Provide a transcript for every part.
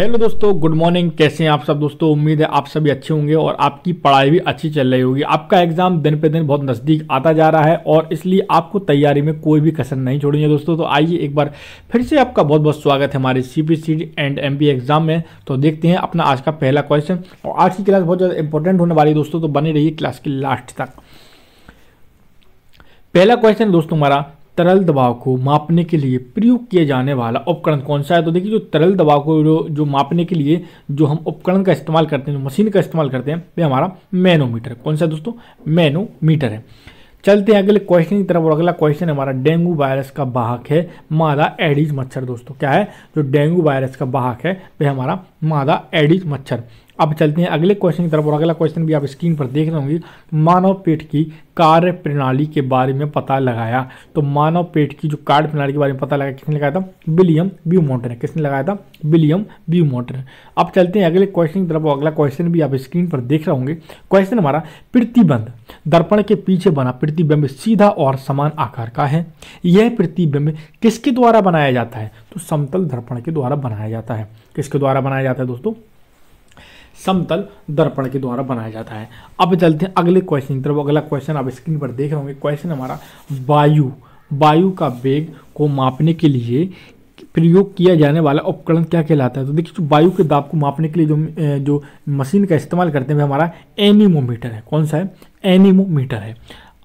hello दोस्तों good morning कैसे हैं आप सब दोस्तों उम्मीद है आप सभी अच्छे होंगे और आपकी पढ़ाई भी अच्छी चल रही होगी आपका एग्जाम दिन पे दिन बहुत नज़दीक आता जा रहा है और इसलिए आपको तैयारी में कोई भी कसर नहीं छोड़नी है दोस्तों तो आइए एक बार फिर से आपका बहुत बहुत स्वागत है हमारे सी एंड एम एग्जाम में तो देखते हैं अपना आज का पहला क्वेश्चन और आज की क्लास बहुत ज़्यादा इंपॉर्टेंट होने वाली है दोस्तों तो बने रहिए क्लास की लास्ट तक पहला क्वेश्चन दोस्तों हमारा तरल दबाव को मापने के लिए प्रयोग किया जाने वाला उपकरण कौन सा है तो देखिए जो तरल दबाव को जो जो मापने के लिए जो हम उपकरण का इस्तेमाल करते हैं जो मशीन का इस्तेमाल करते हैं वे हमारा मैनोमीटर कौन सा है दोस्तों मैनोमीटर है चलते हैं अगले क्वेश्चन की तरफ और अगला क्वेश्चन हमारा डेंगू वायरस का बाहक है मादा एडिज मच्छर दोस्तों क्या है जो डेंगू वायरस का बाहक है वह हमारा मादा एडिज मच्छर अब चलते हैं अगले क्वेश्चन की तरफ और अगला क्वेश्चन भी आप स्क्रीन पर देख रहे होंगे मानव पेट की कार्य प्रणाली के बारे में पता लगाया तो मानव पेट की जो कार्य प्रणाली के बारे में पता लगाया किसने लगाया था विलियम व्यू मोटर किसने लगाया था विलियम व्यू मोटर अब चलते हैं अगले क्वेश्चन की तरफ और अगला क्वेश्चन भी आप स्क्रीन पर देख रहे होंगे क्वेश्चन हमारा प्रतिबंध दर्पण के पीछे बना प्रतिबिंब सीधा और समान आकार का है यह प्रतिबिंब किसके द्वारा बनाया जाता है तो समतल दर्पण के द्वारा बनाया जाता है किसके द्वारा बनाया जाता है दोस्तों समतल दर्पण के द्वारा बनाया जाता है अब चलते हैं अगले क्वेश्चन की तरफ अगला क्वेश्चन आप स्क्रीन पर देख रहे होंगे क्वेश्चन हमारा वायु वायु का वेग को मापने के लिए प्रयोग किया जाने वाला उपकरण क्या कहलाता है तो देखिए वायु के दाब को मापने के लिए जो जो मशीन का इस्तेमाल करते हैं वह हमारा एनीमोमीटर है कौन सा है एनीमोमीटर है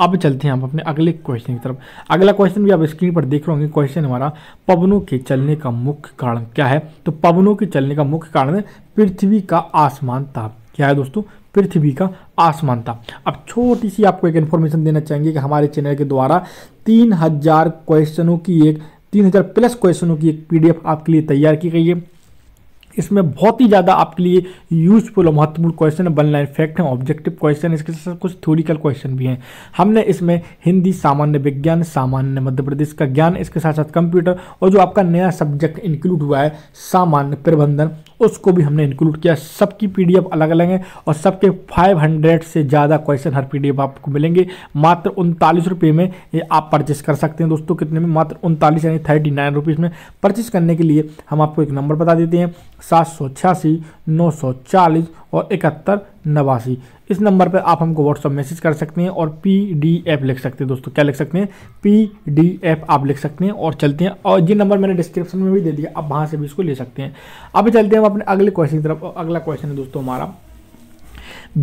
अब चलते हैं हम अपने अगले क्वेश्चन की तरफ अगला क्वेश्चन भी आप स्क्रीन पर देख रहे होंगे क्वेश्चन हमारा पवनों के चलने का मुख्य कारण क्या है तो पवनों के चलने का मुख्य कारण है पृथ्वी का आसमान ताप क्या है दोस्तों पृथ्वी का आसमान था अब छोटी सी आपको एक इन्फॉर्मेशन देना चाहेंगे कि हमारे चैनल के द्वारा तीन हज़ार क्वेश्चनों की एक तीन हज़ार प्लस क्वेश्चनों की एक पीडीएफ आपके लिए तैयार की गई है इसमें बहुत ही ज़्यादा आपके लिए यूजफुल और महत्वपूर्ण क्वेश्चन है वन लाइन फैक्ट हैं ऑब्जेक्टिव क्वेश्चन इसके साथ कुछ थ्योरिकल क्वेश्चन भी हैं हमने इसमें हिंदी सामान्य विज्ञान सामान्य मध्य प्रदेश का ज्ञान इसके साथ साथ कंप्यूटर और जो आपका नया सब्जेक्ट इंक्लूड हुआ है सामान्य प्रबंधन उसको भी हमने इंक्लूड किया सबकी पीडीएफ अलग अलग है और सबके 500 से ज़्यादा क्वेश्चन हर पीडीएफ आपको मिलेंगे मात्र उनतालीस रुपये में ये आप परचेस कर सकते हैं दोस्तों कितने में मात्र उनतालीस यानी थर्टी नाइन रुपीज़ में परचेस करने के लिए हम आपको एक नंबर बता देते हैं सात सौ छियासी नौ सौ चालीस और इकहत्तर नवासी इस नंबर पर आप हमको व्हाट्सअप मैसेज कर सकते हैं और पी डी एफ लिख सकते हैं दोस्तों क्या लिख सकते हैं पी डी एफ आप लिख सकते हैं और चलते हैं और ये नंबर मैंने डिस्क्रिप्शन में भी दे दिया आप वहाँ से भी इसको ले सकते हैं अभी चलते हैं हम अपने अगले क्वेश्चन की तरफ अगला क्वेश्चन है दोस्तों हमारा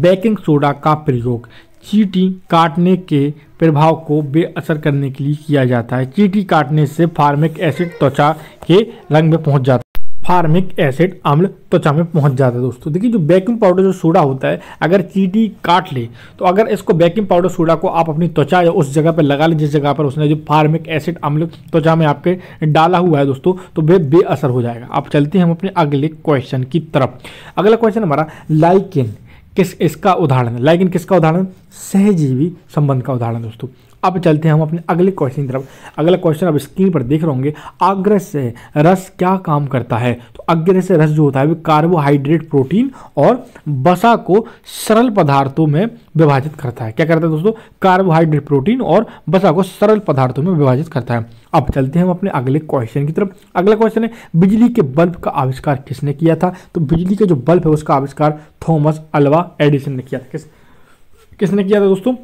बेकिंग सोडा का प्रयोग चीटी काटने के प्रभाव को बेअसर करने के लिए किया जाता है चीटी काटने से फार्मिक एसिड त्वचा के रंग में पहुंच जाता है फार्मिक एसिड अम्ल त्वचा में पहुंच जाता है दोस्तों देखिए जो बेकिंग पाउडर जो सोडा होता है अगर चीटी काट ले तो अगर इसको बेकिंग पाउडर सोडा को आप अपनी त्वचा या उस जगह पर लगा लें जिस जगह पर उसने जो फार्मिक एसिड अम्ल त्वचा में आपके डाला हुआ है दोस्तों तो वे बेअसर हो जाएगा आप चलते हैं हम अपने अगले क्वेश्चन की तरफ अगला क्वेश्चन हमारा लाइकिन किस इसका उदाहरण है लाइकिन किसका उदाहरण सहजीवी संबंध का उदाहरण दोस्तों अब चलते हैं हम अपने अगले क्वेश्चन की तरफ अगला क्वेश्चन आप स्क्रीन पर देख रहे होंगे आग्रह से रस क्या काम करता है तो अग्र से रस जो होता है वो कार्बोहाइड्रेट प्रोटीन और बसा को सरल पदार्थों में विभाजित करता है क्या करता है दोस्तों कार्बोहाइड्रेट प्रोटीन और बसा को सरल पदार्थों में विभाजित करता है अब चलते हैं हम अपने अगले क्वेश्चन की तरफ अगला क्वेश्चन है बिजली के बल्ब का आविष्कार किसने किया था तो बिजली का जो बल्ब है उसका आविष्कार थॉमस अल्वा एडिसन ने किया था किस किसने किया था दोस्तों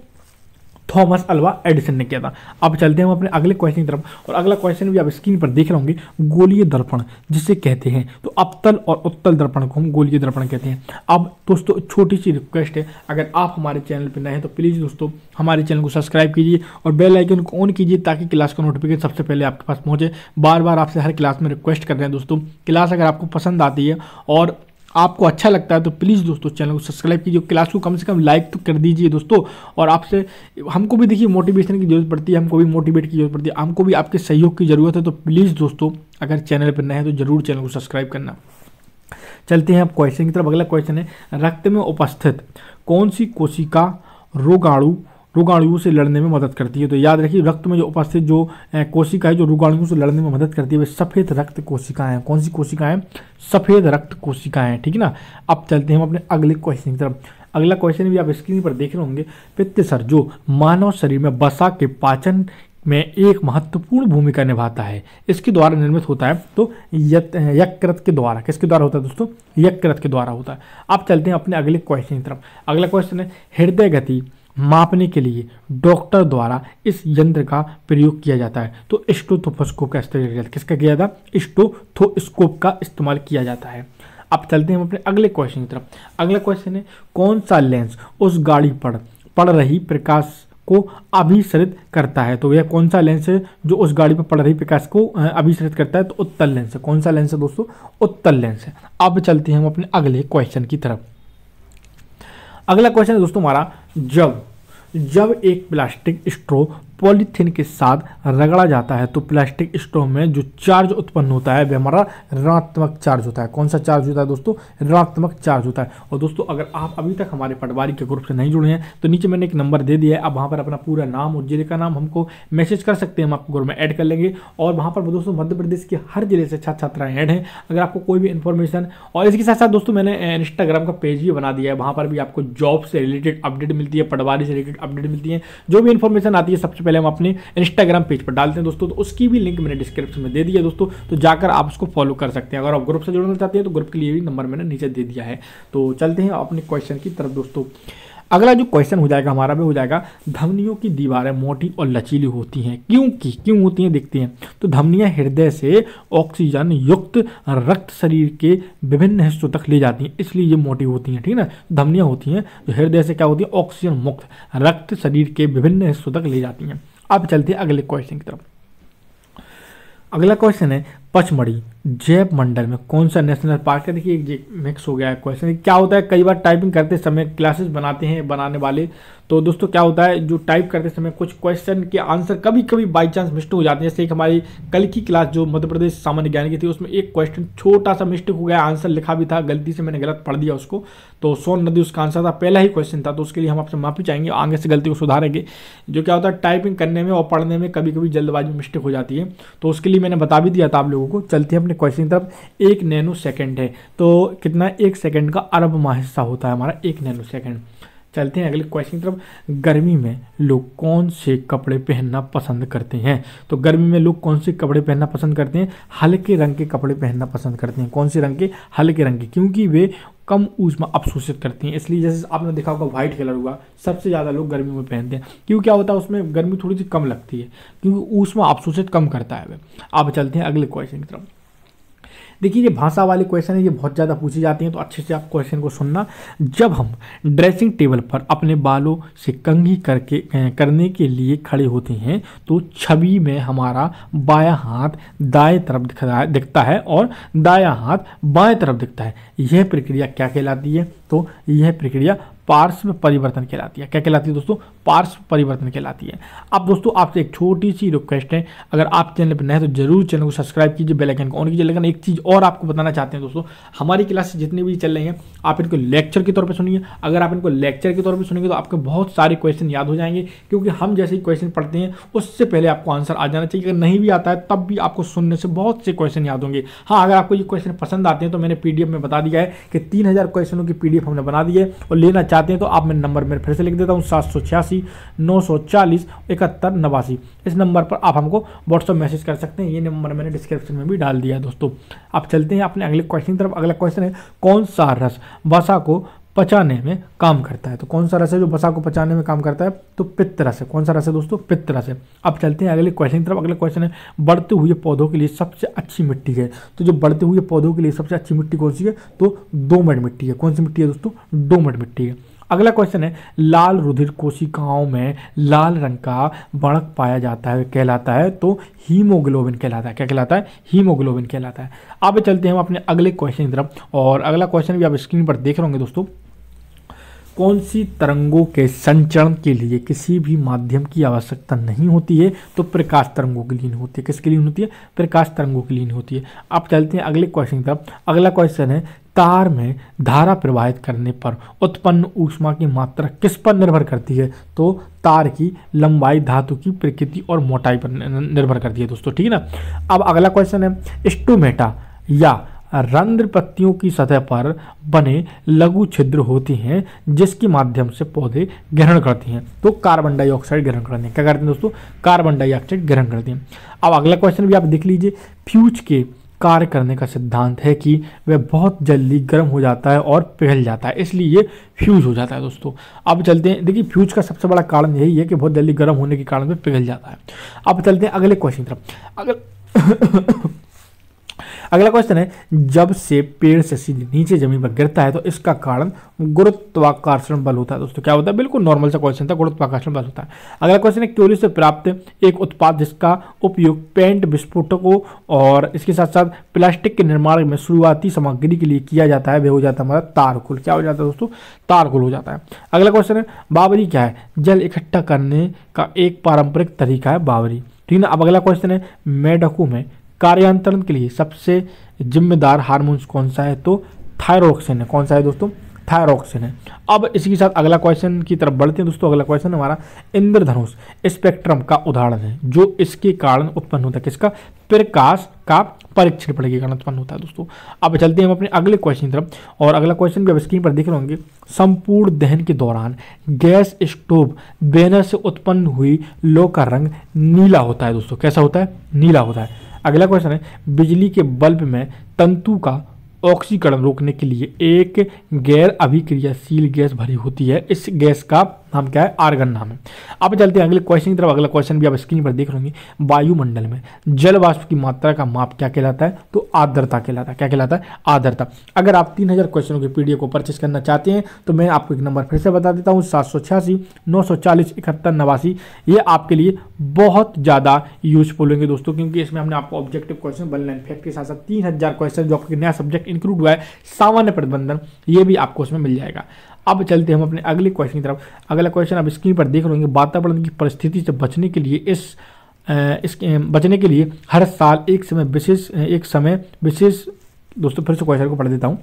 थॉमस अल्वा एडिसन ने किया था अब चलते हैं हम अपने अगले क्वेश्चन की तरफ और अगला क्वेश्चन भी आप स्क्रीन पर देख रहे होंगे गोलीय दर्पण जिसे कहते हैं तो अपतल और उत्तल दर्पण को हम गोलीय दर्पण कहते हैं अब दोस्तों छोटी सी रिक्वेस्ट है अगर आप हमारे चैनल पर नए हैं तो प्लीज़ दोस्तों हमारे चैनल को सब्सक्राइब कीजिए और बेल आइकन को ऑन कीजिए ताकि क्लास का नोटिफिकेशन सबसे पहले आपके पास पहुँचे बार बार आपसे हर क्लास में रिक्वेस्ट कर रहे हैं दोस्तों क्लास अगर आपको पसंद आती है और आपको अच्छा लगता है तो प्लीज़ दोस्तों चैनल को सब्सक्राइब कीजिए क्लास को कम से कम लाइक तो कर दीजिए दोस्तों और आपसे हमको भी देखिए मोटिवेशन की जरूरत पड़ती है हमको भी मोटिवेट की जरूरत पड़ती है हमको भी आपके सहयोग की ज़रूरत है तो प्लीज़ दोस्तों अगर चैनल पर नए हैं तो ज़रूर चैनल को सब्सक्राइब करना चलते हैं अब क्वेश्चन की तरफ अगला क्वेश्चन है रक्त में उपस्थित कौन सी कोशिका रोगाणु रोगाणुओं से लड़ने में मदद करती है तो याद रखिए रक्त में जो उपस्थित जो कोशिका है जो रोगाणुओं से लड़ने में मदद करती है वे सफ़ेद रक्त कोशिकाएं हैं कौन सी कोशिकाएं सफ़ेद रक्त कोशिकाएं हैं ठीक है ना अब चलते हैं हम अपने अगले क्वेश्चन की तरफ अगला क्वेश्चन भी आप स्क्रीन पर देख रहे होंगे पित्त सर जो मानव शरीर में बसा के पाचन में एक महत्वपूर्ण भूमिका निभाता है इसके द्वारा निर्मित होता है तो यकृत के द्वारा किसके द्वारा होता है दोस्तों यकृत के द्वारा होता है अब चलते हैं अपने अगले क्वेश्चन की तरफ अगला क्वेश्चन है हृदय गति मापने के लिए डॉक्टर द्वारा इस यंत्र का प्रयोग किया जाता है तो स्टोथोफोस्कोप का इस्तेमाल किसका किया जाता है स्टोथोस्कोप का इस्तेमाल किया जाता है अब चलते हैं अपने अगले क्वेश्चन की तरफ अगला क्वेश्चन है कौन सा लेंस उस गाड़ी पर पड़ रही प्रकाश को अभिसरित करता है तो यह कौन सा लेंस है जो उस गाड़ी पर पड़ रही प्रकाश को अभिसरित करता है तो उत्तल लेंस है कौन सा लेंस है दोस्तों उत्तल लेंस है अब चलते हैं हम अपने अगले क्वेश्चन की तरफ अगला क्वेश्चन है दोस्तों हमारा जब जब एक प्लास्टिक स्ट्रो पॉलीथीन के साथ रगड़ा जाता है तो प्लास्टिक स्ट्रॉ में जो चार्ज उत्पन्न होता है वह हमारा ऋणात्मक चार्ज होता है कौन सा चार्ज होता है दोस्तों ऋणात्मक चार्ज होता है और दोस्तों अगर आप अभी तक हमारे पटवारी के ग्रुप से नहीं जुड़े हैं तो नीचे मैंने एक नंबर दे दिया है आप वहाँ पर अपना पूरा नाम और जिले का नाम हमको मैसेज कर सकते हैं हम आपको ग्रुप में ऐड कर लेंगे और वहाँ पर दोस्तों मध्य प्रदेश के हर जिले से छात्र छात्राएँ ऐड हैं अगर आपको कोई भी इन्फॉर्मेशन और इसके साथ साथ दोस्तों मैंने इंस्टाग्राम का पेज भी बना दिया है वहाँ पर भी आपको जॉब से रिलेटेड अपडेट मिलती है पटवारी से रिलेटेड अपडेट मिलती है जो भी इन्फॉर्मेशन आती है सबसे पहले हम अपने इंस्टाग्राम पेज पर डालते हैं दोस्तों तो उसकी भी लिंक मैंने डिस्क्रिप्शन में दे दिया दोस्तों तो जाकर आप उसको फॉलो कर सकते हैं अगर आप ग्रुप से जुड़ना चाहते हैं तो ग्रुप के लिए भी नंबर मैंने नीचे दे दिया है तो चलते हैं अपने क्वेश्चन की तरफ दोस्तों अगला जो क्वेश्चन हो जाएगा हमारा भी हो जाएगा धमनियों की दीवारें मोटी और लचीली होती हैं क्योंकि क्यों होती हैं देखते हैं तो धमनियां हृदय से ऑक्सीजन युक्त रक्त शरीर के विभिन्न हिस्सों तक ले जाती हैं इसलिए ये मोटी होती हैं ठीक है ना धमनियां होती हैं जो तो हृदय से क्या होती हैं ऑक्सीजन मुक्त रक्त शरीर के विभिन्न हिस्सों तक ले जाती हैं अब चलते हैं अगले क्वेश्चन की तरफ अगला क्वेश्चन है पचमढ़ी जैव मंडल में कौन सा नेशनल पार्क है देखिए मिक्स हो गया है क्वेश्चन क्या होता है कई बार टाइपिंग करते समय क्लासेस बनाते हैं बनाने वाले तो दोस्तों क्या होता है जो टाइप करते समय कुछ क्वेश्चन के आंसर कभी कभी बाई चांस मिस्टेक हो जाते हैं जैसे एक हमारी कल की क्लास जो मध्य प्रदेश सामान्य ज्ञान की थी उसमें एक क्वेश्चन छोटा सा मिस्टेक हो गया आंसर लिखा भी था गलती से मैंने गलत पढ़ दिया उसको तो सोन नदी उसका आंसर था पहला ही क्वेश्चन था तो उसके लिए हम आपसे माफी चाहेंगे आगे से गलती को सुधारेंगे जो क्या होता है टाइपिंग करने में और पढ़ने में कभी कभी जल्दबाजी मिस्टेक हो जाती है तो उसके लिए मैंने बता भी दिया था आप लोगों लोगों को चलते हैं अपने क्वेश्चन की तरफ एक नैनो सेकेंड है तो कितना एक सेकेंड का अरब माह हिस्सा होता है हमारा एक नैनो सेकेंड चलते हैं अगले क्वेश्चन की तरफ गर्मी में लोग कौन से कपड़े पहनना पसंद करते हैं तो गर्मी में लोग कौन से कपड़े पहनना पसंद करते हैं हल्के रंग के कपड़े पहनना पसंद करते हैं कौन से रंग के हल्के रंग के क्योंकि वे कम ऊष्मा अवशोषित करती हैं इसलिए जैसे आपने देखा होगा व्हाइट कलर हुआ सबसे ज़्यादा लोग गर्मी में पहनते हैं क्यों क्या होता है उसमें गर्मी थोड़ी सी कम लगती है क्योंकि ऊष्मा अवशोषित कम करता है वह अब चलते हैं अगले क्वेश्चन की तरफ देखिए ये भाषा वाले क्वेश्चन है ये बहुत ज़्यादा पूछी जाती हैं तो अच्छे से आप क्वेश्चन को सुनना जब हम ड्रेसिंग टेबल पर अपने बालों से कंघी करके करने के लिए खड़े होते हैं तो छवि में हमारा बाया हाथ दाएं तरफ दिखता है और दाया हाथ बाएं तरफ दिखता है यह प्रक्रिया क्या कहलाती है तो यह प्रक्रिया पार्श्व परिवर्तन कहलाती है क्या कहलाती है दोस्तों पार्श्व परिवर्तन कहलाती है अब दोस्तों आपसे एक छोटी सी रिक्वेस्ट है अगर आप चैनल पर नए तो जरूर चैनल को सब्सक्राइब कीजिए बेल आइकन को ऑन कीजिए लेकिन एक चीज़ और आपको बताना चाहते हैं दोस्तों हमारी क्लास जितनी भी चल रही हैं आप इनको लेक्चर के तौर पर सुनिए अगर आप इनको लेक्चर के तौर पर सुनेंगे तो आपको बहुत सारे क्वेश्चन याद हो जाएंगे क्योंकि हम जैसे ही क्वेश्चन पढ़ते हैं उससे पहले आपको आंसर आ जाना चाहिए अगर नहीं भी आता है तब भी आपको सुनने से बहुत से क्वेश्चन याद होंगे हाँ अगर आपको ये क्वेश्चन पसंद आते हैं तो मैंने पीडीएफ में बता दिया है कि तीन क्वेश्चनों की पीडीएफ हमने बना दी है और लेना चाहते हैं तो आप मैं नंबर मेरे फिर से लिख देता हूँ सात सौ छियासी नौ सौ चालीस इकहत्तर नवासी इस नंबर पर आप हमको व्हाट्सअप मैसेज कर सकते हैं ये नंबर मैंने डिस्क्रिप्शन में भी डाल दिया दोस्तों आप चलते हैं अपने अगले क्वेश्चन की तरफ अगला क्वेश्चन है कौन सा रस वसा को पचाने में काम करता है तो कौन सा रस है जो वसा को पचाने में काम करता है तो पित्त रस है कौन सा रस है दोस्तों पित्त रस है अब चलते हैं अगले क्वेश्चन की तरफ अगले क्वेश्चन है बढ़ते हुए पौधों के लिए सबसे अच्छी मिट्टी है तो जो बढ़ते हुए पौधों के लिए सबसे अच्छी मिट्टी कौन सी है तो डोमट मिट्टी है कौन सी मिट्टी है दोस्तों डोमट मिट्टी है अगला क्वेश्चन है लाल रुधिर कोशिकाओं में लाल रंग का बड़क पाया जाता है कहलाता है तो हीमोग्लोबिन कहलाता है क्या कहलाता है हीमोग्लोबिन कहलाता है अब चलते हैं हम अपने अगले क्वेश्चन की तरफ और अगला क्वेश्चन भी आप स्क्रीन पर देख रहे होंगे दोस्तों कौन सी तरंगों के संचरण के लिए किसी भी माध्यम की आवश्यकता नहीं होती है तो प्रकाश तरंगों के लिए होती है किसके लिए होती है प्रकाश तरंगों के लिए होती है अब चलते हैं अगले क्वेश्चन की तरफ अगला क्वेश्चन है तार में धारा प्रवाहित करने पर उत्पन्न ऊष्मा की मात्रा किस पर निर्भर करती है तो तार की लंबाई धातु की प्रकृति और मोटाई पर निर्भर करती है दोस्तों ठीक है ना अब अगला क्वेश्चन है स्टोमेटा या रंध्र पत्तियों की सतह पर बने लघु छिद्र होती हैं जिसके माध्यम से पौधे ग्रहण करती हैं तो कार्बन डाइऑक्साइड ग्रहण करते हैं क्या करते हैं दोस्तों कार्बन डाइऑक्साइड ग्रहण करते हैं अब अगला क्वेश्चन भी आप देख लीजिए फ्यूज के कार्य करने का सिद्धांत है कि वह बहुत जल्दी गर्म हो जाता है और पिघल जाता है इसलिए ये फ्यूज हो जाता है दोस्तों अब चलते हैं देखिए फ्यूज का सबसे बड़ा कारण यही है कि बहुत जल्दी गर्म होने के कारण वह पिघल जाता है अब चलते हैं अगले क्वेश्चन तरफ अगर अगला क्वेश्चन है जब से पेड़ से सीधे नीचे जमीन पर गिरता है तो इसका कारण गुरुत्वाकर्षण बल होता है दोस्तों क्या होता है बिल्कुल नॉर्मल सा क्वेश्चन था गुरुत्वाकर्षण बल होता है अगला क्वेश्चन है क्यूली से प्राप्त एक उत्पाद जिसका उपयोग पेंट विस्फोटकों और इसके साथ साथ प्लास्टिक के निर्माण में शुरुआती सामग्री के लिए किया जाता है वे हो जाता है हमारा तारकुल क्या हो जाता है दोस्तों तारकुल हो जाता है अगला क्वेश्चन है बाबरी क्या है जल इकट्ठा करने का एक पारंपरिक तरीका है बाबरी ठीक है ना अब अगला क्वेश्चन है मेडकू में कार्यांतरण के लिए सबसे जिम्मेदार हार्मोन्स कौन सा है तो थायरोक्सिन है कौन सा है दोस्तों थायरोक्सिन है अब इसी के साथ अगला क्वेश्चन की तरफ बढ़ते हैं दोस्तों अगला क्वेश्चन हमारा इंद्रधनुष स्पेक्ट्रम का उदाहरण है जो इसके कारण उत्पन्न होता है किसका प्रकाश का परीक्षण पड़ेगी के कारण उत्पन्न होता है दोस्तों अब चलते हैं हम अपने अगले क्वेश्चन की तरफ और अगला क्वेश्चन भी अब स्क्रीन पर देख रहे होंगे संपूर्ण दहन के दौरान गैस स्टोव बैनर से उत्पन्न हुई लो का रंग नीला होता है दोस्तों कैसा होता है नीला होता है अगला क्वेश्चन है बिजली के बल्ब में तंतु का ऑक्सीकरण रोकने के लिए एक गैर अभिक्रियाशील गैस भरी होती है इस गैस का नाम क्या है आर्गन नाम है अब चलते हैं अगले क्वेश्चन की तरफ अगला क्वेश्चन भी आप स्क्रीन पर देख लूंगी वायुमंडल में जल वाष्प की मात्रा का माप क्या कहलाता है तो आर्द्रता कहलाता है क्या कहलाता है आर्द्रता अगर आप तीन हज़ार क्वेश्चनों की पीडीएफ को परचेस करना चाहते हैं तो मैं आपको एक नंबर फिर से बता देता हूँ सात सौ छियासी नौ सौ चालीस इकहत्तर नवासी ये आपके लिए बहुत ज़्यादा यूजफुल होंगे दोस्तों क्योंकि इसमें हमने आपको objective question one line fact के साथ साथ तीन हज़ार क्वेश्चन जो आपके नया सब्जेक्ट इंक्लूड हुआ है सामान्य प्रबंधन ये भी आपको उसमें मिल जाएगा अब चलते हम अपने अगले क्वेश्चन की तरफ अगला क्वेश्चन आप स्क्रीन पर देख लेंगे वातावरण की परिस्थिति से बचने के लिए इस इस बचने के लिए हर साल एक समय विशेष एक समय विशेष दोस्तों फिर से क्वेश्चन को पढ़ देता हूँ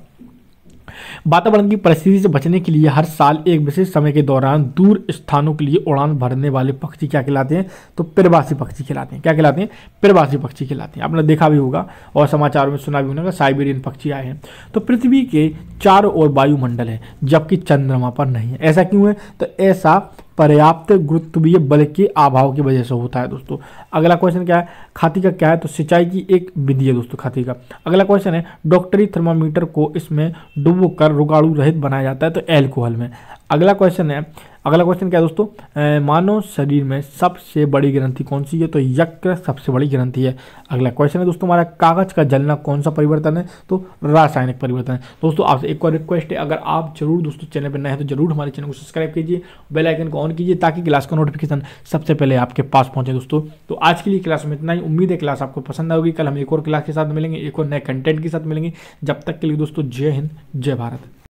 वातावरण की परिस्थिति से बचने के लिए हर साल एक विशेष समय के दौरान दूर स्थानों के लिए उड़ान भरने वाले पक्षी क्या कहलाते हैं तो प्रवासी पक्षी कहलाते हैं क्या कहलाते हैं प्रवासी पक्षी कहलाते हैं आपने देखा भी होगा और समाचारों में सुना भी होगा साइबेरियन पक्षी आए हैं तो पृथ्वी के चारों ओर वायुमंडल है जबकि चंद्रमा पर नहीं है ऐसा क्यों है तो ऐसा पर्याप्त गुरुत्वीय बल के अभाव की वजह से होता है दोस्तों अगला क्वेश्चन क्या है खाती का क्या है तो सिंचाई की एक विधि है दोस्तों खाती का अगला क्वेश्चन है डॉक्टरी थर्मामीटर को इसमें डुबो कर रुगाड़ू रहित बनाया जाता है तो एल्कोहल में अगला क्वेश्चन है अगला क्वेश्चन क्या है दोस्तों मानव शरीर में सबसे बड़ी ग्रंथि कौन सी है तो यक्र सबसे बड़ी ग्रंथि है अगला क्वेश्चन है दोस्तों हमारा कागज का जलना कौन सा परिवर्तन है तो रासायनिक परिवर्तन है दोस्तों आपसे एक और रिक्वेस्ट है अगर आप जरूर दोस्तों चैनल पर नए हैं तो जरूर हमारे चैनल को सब्सक्राइब कीजिए बेलाइकन को ऑन कीजिए ताकि क्लास का नोटिफिकेशन सबसे पहले आपके पास पहुंचे दोस्तों तो आज के लिए क्लास में इतना ही उम्मीद है क्लास आपको पसंद आएगी कल हम एक और क्लास के साथ मिलेंगे एक और नए कंटेंट के साथ मिलेंगे जब तक के लिए दोस्तों जय हिंद जय भारत